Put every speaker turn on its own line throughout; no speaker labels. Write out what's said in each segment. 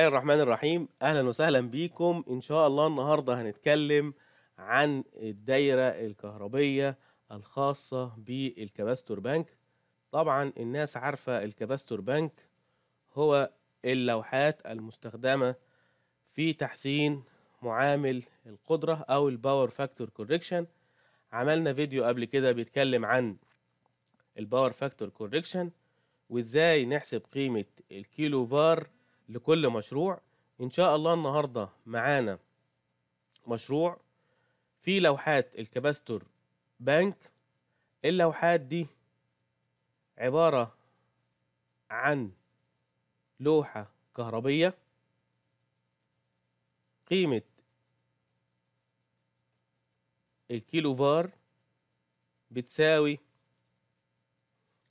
الله الرحمن الرحيم اهلا وسهلا بيكم ان شاء الله النهارده هنتكلم عن الدايره الكهربيه الخاصه بالكباستور بانك طبعا الناس عارفه الكباستور بانك هو اللوحات المستخدمه في تحسين معامل القدره او الباور فاكتور كوركشن عملنا فيديو قبل كده بيتكلم عن الباور فاكتور كوركشن وازاي نحسب قيمه الكيلو فار لكل مشروع ان شاء الله النهارده معانا مشروع في لوحات الكباستور بانك اللوحات دي عبارة عن لوحة كهربية قيمة الكيلو فار بتساوي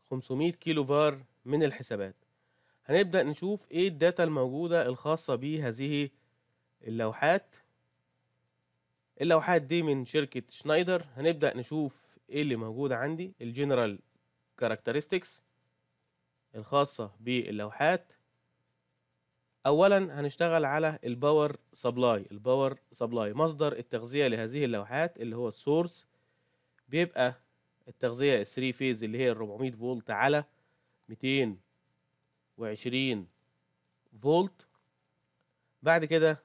500 كيلو فار من الحسابات هنبدأ نشوف ايه الداتا الموجودة الخاصة بهذه اللوحات اللوحات دي من شركة شنايدر هنبدأ نشوف ايه اللي موجود عندي الجنرال كاركترستكس الخاصة باللوحات اولا هنشتغل على الباور سبلاي الباور سبلاي مصدر التغذية لهذه اللوحات اللي هو السورس بيبقى التغذية 3 فيز اللي هي 400 فولت على 200 وعشرين فولت بعد كده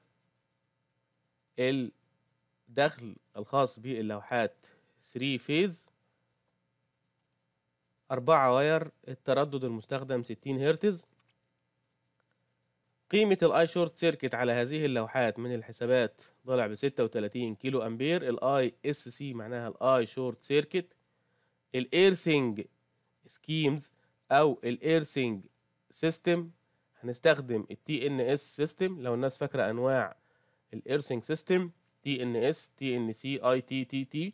الدخل الخاص باللوحات 3 فيز أربعة واير التردد المستخدم 60 هرتز قيمة الاي شورت سيركت على هذه اللوحات من الحسابات ضلع ب 36 كيلو امبير الاي اس سي معناها الاي شورت سيركت الايرسينج سكيمز او الايرسينج سيستم هنستخدم التي ان اس سيستم لو الناس فاكره انواع الايرسينج سيستم تي ان اس تي ان سي اي تي تي تي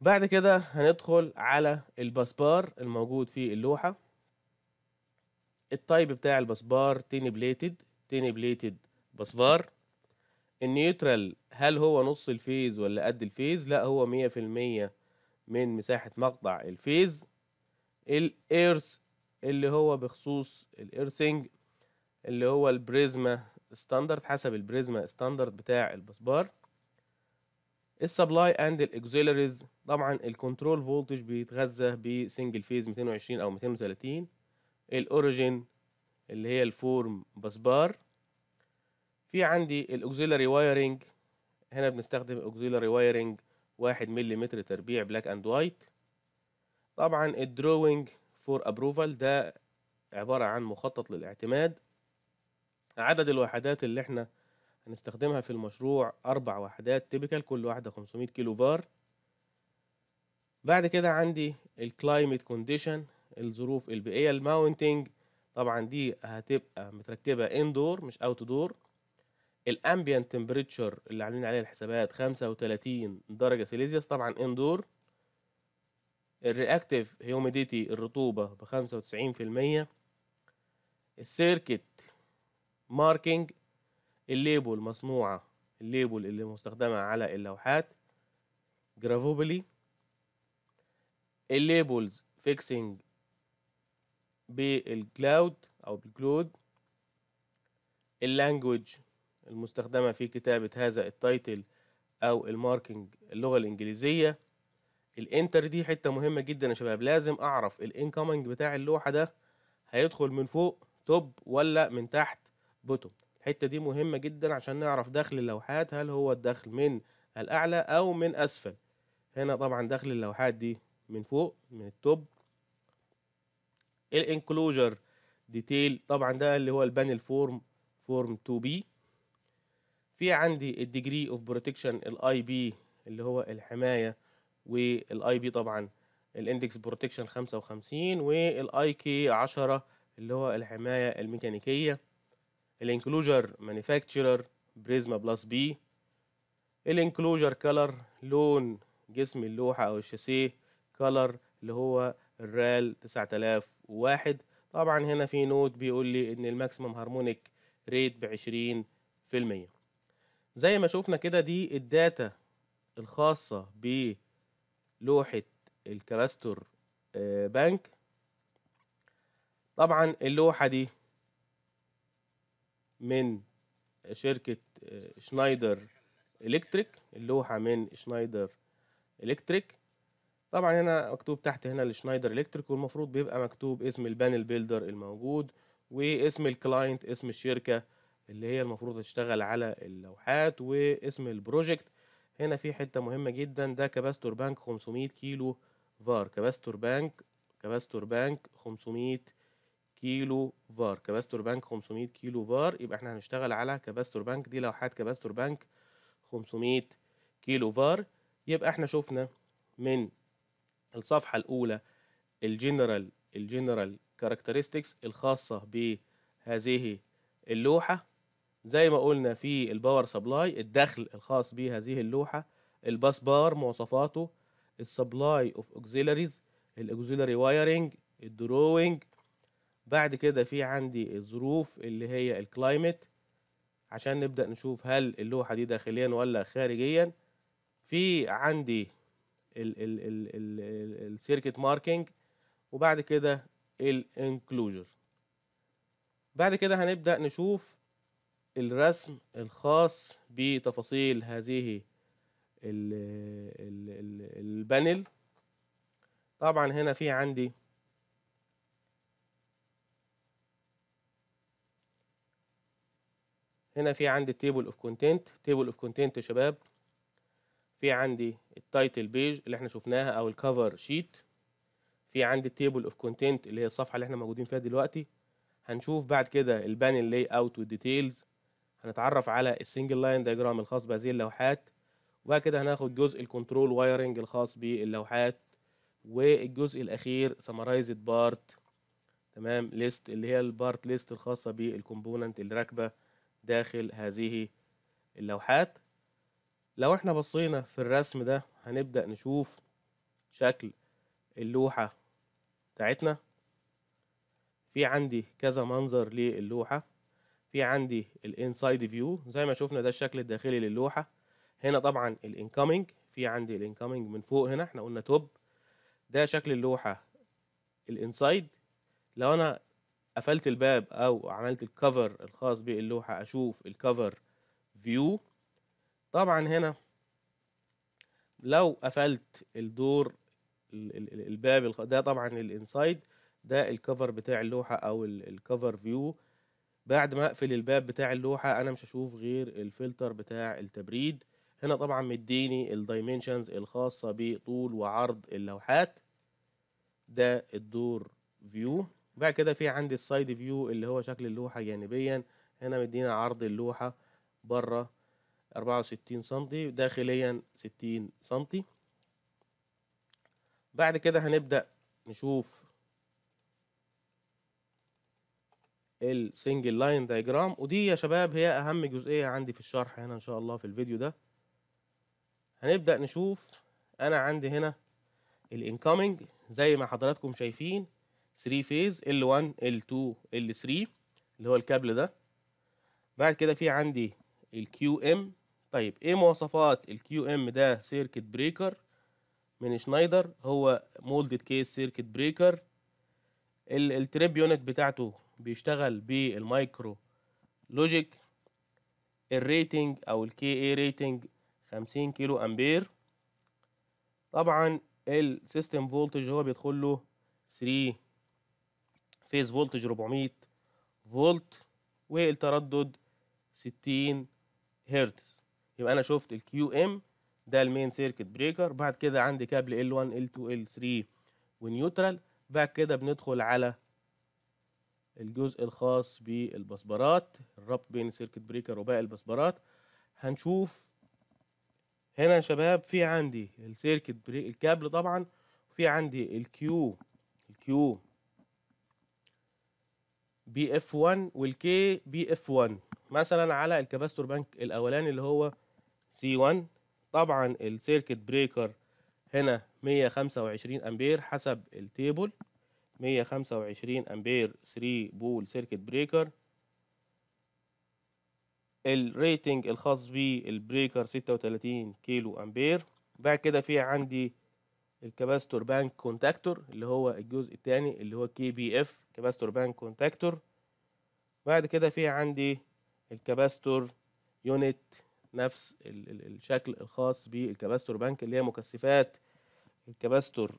بعد كده هندخل على الباسبار الموجود في اللوحه التايب بتاع الباسبار تيني بليتد تيني بليتد باسبار النيوترال هل هو نص الفيز ولا قد الفيز لا هو مية في المية من مساحة مقطع الفيز الايرث اللي هو بخصوص الايرسينج اللي هو البريزما ستاندرد حسب البريزما ستاندرد بتاع الباسبار السبلاي اند الاكزيلاريز طبعا الكنترول فولتج بيتغذى بسنجل فيز 220 او 230 الاوريجين اللي هي الفورم باسبار في عندي الاوكسيلري وايرنج هنا بنستخدم اوكسيلري وايرنج واحد ملم تربيع بلاك اند وايت طبعا الدروينج فور ابروفال ده عبارة عن مخطط للاعتماد عدد الوحدات اللي احنا هنستخدمها في المشروع أربع وحدات تيبيكال كل واحدة 500 كيلو فار بعد كده عندي الكلايمت كونديشن الظروف البيئية الماونتنج طبعا دي هتبقى متركبة اندور مش اوت دور الامبيانت تمبريتشر اللي عاملين عليها الحسابات 35 درجة سيليزيوس طبعا اندور الرياكتيف هيوميديتي الرطوبة بخمسة وتسعين في المية السيركت ماركينج الليبل مصنوعة الليبل اللي مستخدمة على اللوحات جرافوبلي الليبلز فيكسينج بالكلاود أو بالكلود اللانجوج المستخدمة في كتابة هذا التايتل أو الماركينج اللغة الإنجليزية الانتر دي حته مهمه جدا يا شباب لازم اعرف الانكومنج بتاع اللوحه ده هيدخل من فوق توب ولا من تحت بوتوم الحته دي مهمه جدا عشان نعرف دخل اللوحات هل هو الدخل من الاعلى او من اسفل هنا طبعا دخل اللوحات دي من فوق من التوب الانكلوجر ديتيل طبعا ده اللي هو البانل فورم فورم 2 بي في عندي الديجري اوف بروتكشن الاي بي اللي هو الحمايه والاي بي طبعا الاندكس بروتكشن 55 والاي كي 10 اللي هو الحمايه الميكانيكيه الانكلوجر مانيفاكتشرر بريزما بلس بي الانكلوجر كلر لون جسم اللوحه او الشاسيه كلر اللي هو الرال 9001 طبعا هنا في نوت بيقول لي ان الماكسيمم هارمونيك ريت ب 20% زي ما شفنا كده دي الداتا الخاصه بالانكلوجر لوحة الكباستور آه، بانك طبعا اللوحة دي من شركة آه، شنايدر إلكتريك اللوحة من شنايدر إلكتريك طبعا هنا مكتوب تحت هنا لشنايدر إلكتريك والمفروض بيبقى مكتوب اسم البانل بيلدر الموجود واسم الكلاينت اسم الشركة اللي هي المفروض تشتغل على اللوحات واسم البروجكت هنا في حتة مهمة جدا ده كباستور بانك 500 كيلو فار كباستور بانك كباستور بانك 500 كيلو فار كباستور بانك 500 كيلو فار يبقى احنا هنشتغل على كباستور بانك دي لوحات كباستور بانك 500 كيلو فار يبقى احنا شفنا من الصفحة الأولى الجنرال الجنرال كاركترستكس الخاصة بهذه اللوحة زي ما قلنا في الباور سبلاي الدخل الخاص بهذه اللوحة الباس بار مواصفاته السبلاي اوف اوكسيلاريز الاوكسيلاري وايرنج الدروينج بعد كده في عندي الظروف اللي هي الكلايمت عشان نبدأ نشوف هل اللوحة دي داخليا ولا خارجيا في عندي السيركت ماركينج وبعد كده الانكلوجر بعد كده هنبدأ نشوف الرسم الخاص بتفاصيل هذه البانل طبعا هنا في عندي هنا في عندي التيبل اوف كونتنت تيبل اوف كونتنت يا شباب في عندي التايتل بيج اللي احنا شفناها او الكفر شيت في عندي التيبل اوف كونتنت اللي هي الصفحه اللي احنا موجودين فيها دلوقتي هنشوف بعد كده البانل لاي اوت والديتيلز هنتعرف على السنجل لاين دايجرام الخاص بهذه اللوحات وبعد كده هناخد جزء الكنترول وايرنج الخاص باللوحات والجزء الاخير سمرايزد بارت تمام ليست اللي هي البارت ليست الخاصه بالكومبوننت اللي راكبه داخل هذه اللوحات لو احنا بصينا في الرسم ده هنبدا نشوف شكل اللوحه بتاعتنا في عندي كذا منظر للوحه في عندي الانسايد فيو زي ما شفنا ده الشكل الداخلي للوحه هنا طبعا الانكومينج في عندي الانكومينج من فوق هنا احنا قلنا توب ده شكل اللوحه الانسايد لو انا قفلت الباب او عملت الكفر الخاص باللوحه اشوف الكفر فيو طبعا هنا لو قفلت الدور الباب ده طبعا الانسايد ده الكفر بتاع اللوحه او الكفر فيو بعد ما اقفل الباب بتاع اللوحه انا مش هشوف غير الفلتر بتاع التبريد هنا طبعا مديني الدايمنشنز الخاصه بطول وعرض اللوحات ده الدور فيو بعد كده في عندي السايد فيو اللي هو شكل اللوحه جانبيا هنا مدينا عرض اللوحه بره 64 سنتي داخليا 60 سنتي بعد كده هنبدأ نشوف السنجل لاين دايجرام ودي يا شباب هي اهم جزئيه عندي في الشرح هنا ان شاء الله في الفيديو ده هنبدا نشوف انا عندي هنا الانكومنج زي ما حضراتكم شايفين 3 فيز L1 L2 L3 اللي هو الكابل ده بعد كده في عندي الكيو ام طيب ايه مواصفات الكيو ام ده سيركت بريكر من شنايدر هو مولدد كيس سيركت بريكر التريب يونت بتاعته بيشتغل بالمايكرو لوجيك الريتنج او الكي اي ريتنج 50 كيلو امبير طبعا السيستم فولتج هو بيدخل له 3 فيز فولتج 400 فولت والتردد 60 هرتز يبقى انا شفت الكيو ام ده المين سيركت بريكر بعد كده عندي كابل ال1 ال2 ال3 ونيوترال بعد كده بندخل على الجزء الخاص بالبصبرات الربط بين السيركت بريكر وباقي البصبرات هنشوف هنا يا شباب في عندي السيركت بريك الكابل طبعا في عندي الكيو الكيو بي اف 1 والكي بي اف 1 مثلا على الكاباستور بانك الاولاني اللي هو سي 1 طبعا السيركت بريكر هنا 125 امبير حسب التيبل 125 امبير 3 بول سيركت بريكر الريتنج الخاص بالبريكر 36 كيلو امبير بعد كده في عندي الكباستور بانك كونتاكتور اللي هو الجزء الثاني اللي هو كي بي اف كباستور بانك كونتاكتور بعد كده في عندي الكباستور يونت نفس الشكل الخاص بالكباستور بانك اللي هي مكثفات الكباستور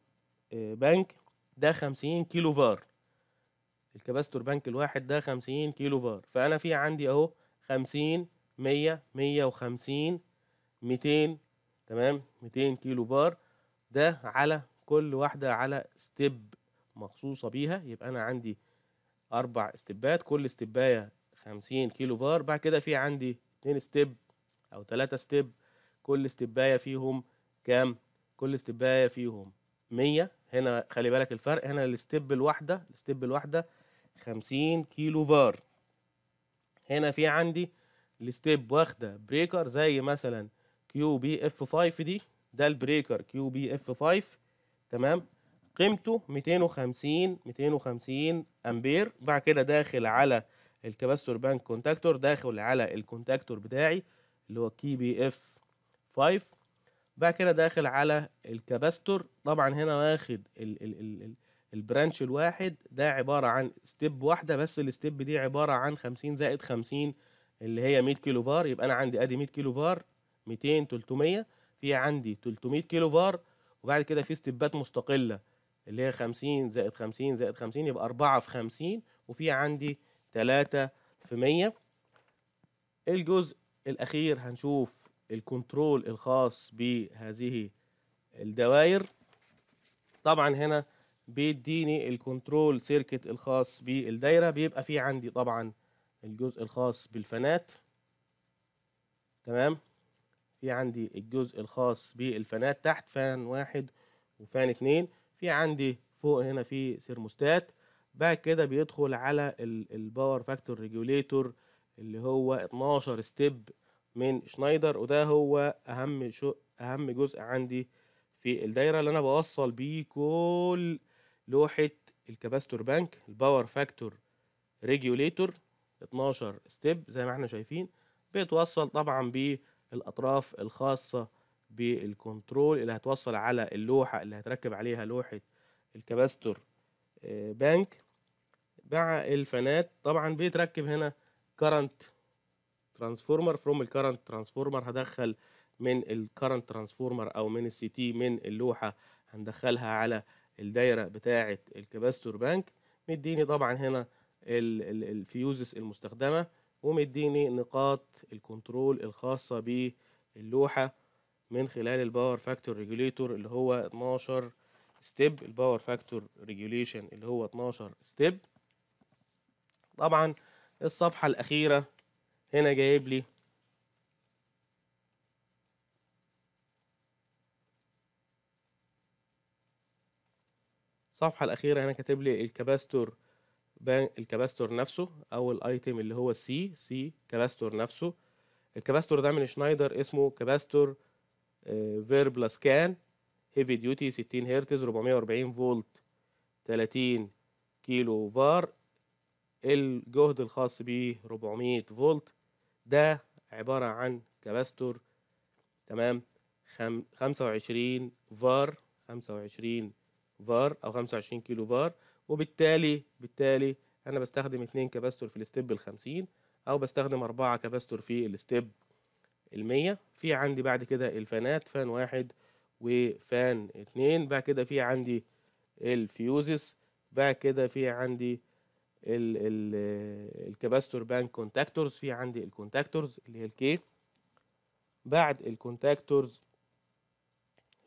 آه، بانك ده 50 كيلو فار الكباستور بانك الواحد ده 50 كيلو فار فانا في عندي اهو 50 100 150 200 تمام 200 كيلو فار ده على كل واحده على ستيب مخصوصه بيها يبقى انا عندي اربع ستيبات كل ستيبايه 50 كيلو فار بعد كده في عندي 2 ستيب او 3 ستيب كل ستيبايه فيهم كام كل ستيبايه فيهم 100 هنا خلي بالك الفرق هنا الستيب الواحده الستيب الواحده 50 كيلو فار هنا في عندي الستيب واخده بريكر زي مثلا كيو بي اف 5 دي ده البريكر كيو بي اف 5 تمام قيمته 250 250 امبير بعد كده داخل على الكباستور بانك كونتاكتور داخل على الكونتاكتور بتاعي اللي هو كي بي اف 5 بعد كده داخل على الكباستور طبعا هنا واخد ال ال ال ال البرانش الواحد ده عبارة عن ستيب واحدة بس الستيب دي عبارة عن 50 زائد 50 اللي هي 100 كيلو فار يبقى أنا عندي أدي 100 كيلو فار 200 300 في عندي 300 كيلو فار وبعد كده في ستيبات مستقلة اللي هي 50 زائد 50 زائد 50 يبقى 4 في 50 وفي عندي 3 في 100 الجزء الأخير هنشوف الكنترول الخاص بهذه الدوائر طبعا هنا بيديني الكنترول سيركت الخاص بالدايرة بيبقى في عندي طبعا الجزء الخاص بالفانات تمام في عندي الجزء الخاص بالفانات تحت فان واحد وفان اتنين في عندي فوق هنا في سيرموستات بعد كده بيدخل على الباور فاكتور ريجوليتور اللي هو 12 ستيب من شنايدر وده هو اهم شو اهم جزء عندي في الدايره اللي انا بوصل بيه كل لوحه الكباستور بانك الباور فاكتور ريجوليتور 12 ستيب زي ما احنا شايفين بيتوصل طبعا بالاطراف الخاصه بالكنترول اللي هتوصل على اللوحه اللي هتركب عليها لوحه الكباستور آه، بانك مع الفانات طبعا بيتركب هنا كارنت ترانسفورمر فروم الكرنت ترانسفورمر هدخل من الكرنت ترانسفورمر او من السي تي من اللوحه هندخلها على الدايره بتاعه الكباستور بانك مديني طبعا هنا الفيوزز المستخدمه ومديني نقاط الكنترول الخاصه باللوحه من خلال الباور فاكتور ريجوليتور اللي هو 12 ستيب الباور فاكتور ريجوليشن اللي هو 12 ستيب طبعا الصفحه الاخيره هنا جايب لي الصفحة الأخيرة هنا كاتب لي الكباستور الكباستور نفسه أو الأيتم اللي هو سي سي كباستور نفسه الكباستور ده من شنايدر اسمه كباستور فير بلس سكان هيفي ديوتي 60 هرتز 440 فولت 30 كيلو فار الجهد الخاص بيه 400 فولت ده عبارة عن كباستور تمام خم... 25 فار 25 فار أو 25 كيلو فار وبالتالي بالتالي أنا بستخدم اتنين كباستور في الستيب الخمسين أو بستخدم أربعة كباستور في الستيب المية في عندي بعد كده الفانات فان واحد وفان اتنين بعد كده في عندي الفيوزس بعد كده في عندي الكاباستور بانك كونتاكتورز في عندي الكونتاكتورز اللي هي الكي بعد الكونتاكتورز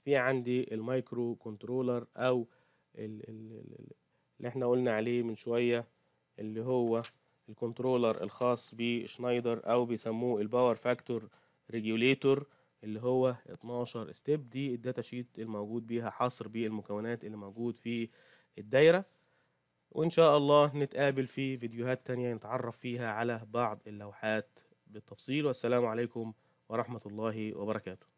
في عندي المايكرو كنترولر او ال ال اللي احنا قلنا عليه من شويه اللي هو الكنترولر الخاص بشنايدر او بيسموه الباور فاكتور ريجوليتور اللي هو 12 ستيب دي الداتا شيت الموجود بيها حصر بالمكونات اللي موجود في الدايره وإن شاء الله نتقابل في فيديوهات تانية نتعرف فيها على بعض اللوحات بالتفصيل والسلام عليكم ورحمة الله وبركاته